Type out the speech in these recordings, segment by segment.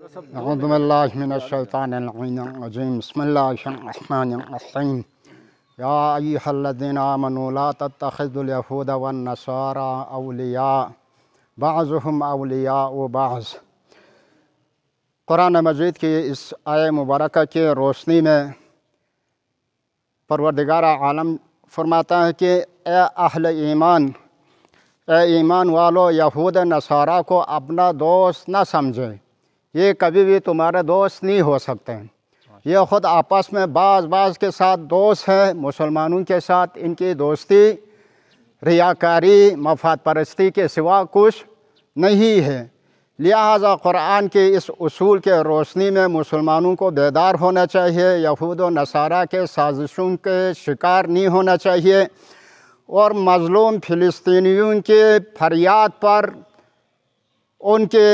बसमीम यादीन मनूला तखदलहूद व नसारा अलिया बाज़म अलिया व बाज़ क़ुरान मजीद की इस आय मुबारक के रोशनी में परवरदिगार आलम फरमाता है कि ए अहल ईमान ए ईमान वालों यहूद नसारा को अपना दोस्त न समझें ये कभी भी तुम्हारे दोस्त नहीं हो सकते हैं ये ख़ुद आपस में बाज बाज के साथ दोस्त हैं मुसलमानों के साथ इनकी दोस्ती रियाकारी मफाद परस्ती के सिवा कुछ नहीं है लिहाजा कुरान के इस असूल के रोशनी में मुसलमानों को बेदार होना चाहिए यहूद व नसारा के साजिशों के शिकार नहीं होना चाहिए और मज़लूम फ़िलिस्तीनियों के फरियाद पर उनके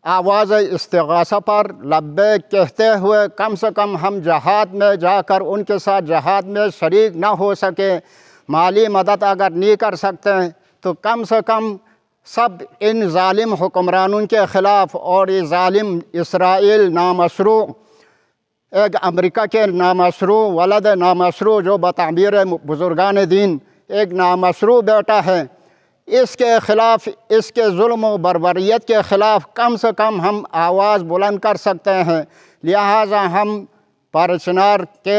आवाज़ इस्तेगासा पर लब्बे कहते हुए कम से कम हम जहाद में जाकर उनके साथ जहाद में शरीक ना हो सके माली मदद अगर नहीं कर सकते तो कम से कम सब इन ालिम हुक्मरानों के ख़िलाफ़ और ये ालिम इसराइल नामशरू एक अमेरिका के नामसरू वलद नामशरू जो बतामीर बुज़ुर्गान दीन एक नामशरू बेटा है इसके ख़िलाफ़ इसके जुल्म व बरबरीत के ख़िलाफ़ कम से कम हम आवाज़ बुलंद कर सकते हैं लिहाजा हम पारचनार के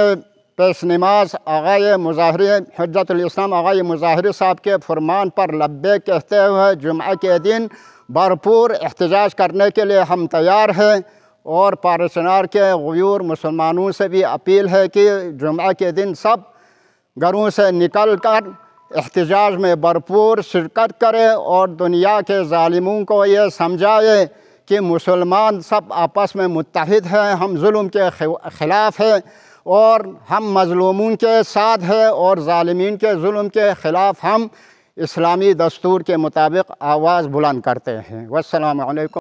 पेश नमाज आगा मुजाहरे हजरतम आगा मुजाहरे साहब के फरमान पर लब्बे कहते हुए जुम्मे के दिन भरपूर एहतजाज करने के लिए हम तैयार हैं और पारचनार के गयूर मुसलमानों से भी अपील है कि जुम्मे के दिन सब घरों से निकल कर एहतजाज में भरपूर शिरकत करें और दुनिया के ालिमों को ये समझाए कि मुसलमान सब आपस में मुतहद हैं हम जुल्म के ख़िलाफ़ हैं और हम मजलूमों के साथ हैं और ालमीन के जुल्म के ख़िलाफ़ हम इस्लामी दस्तूर के मुताबिक आवाज़ बुलंद करते हैं वालकम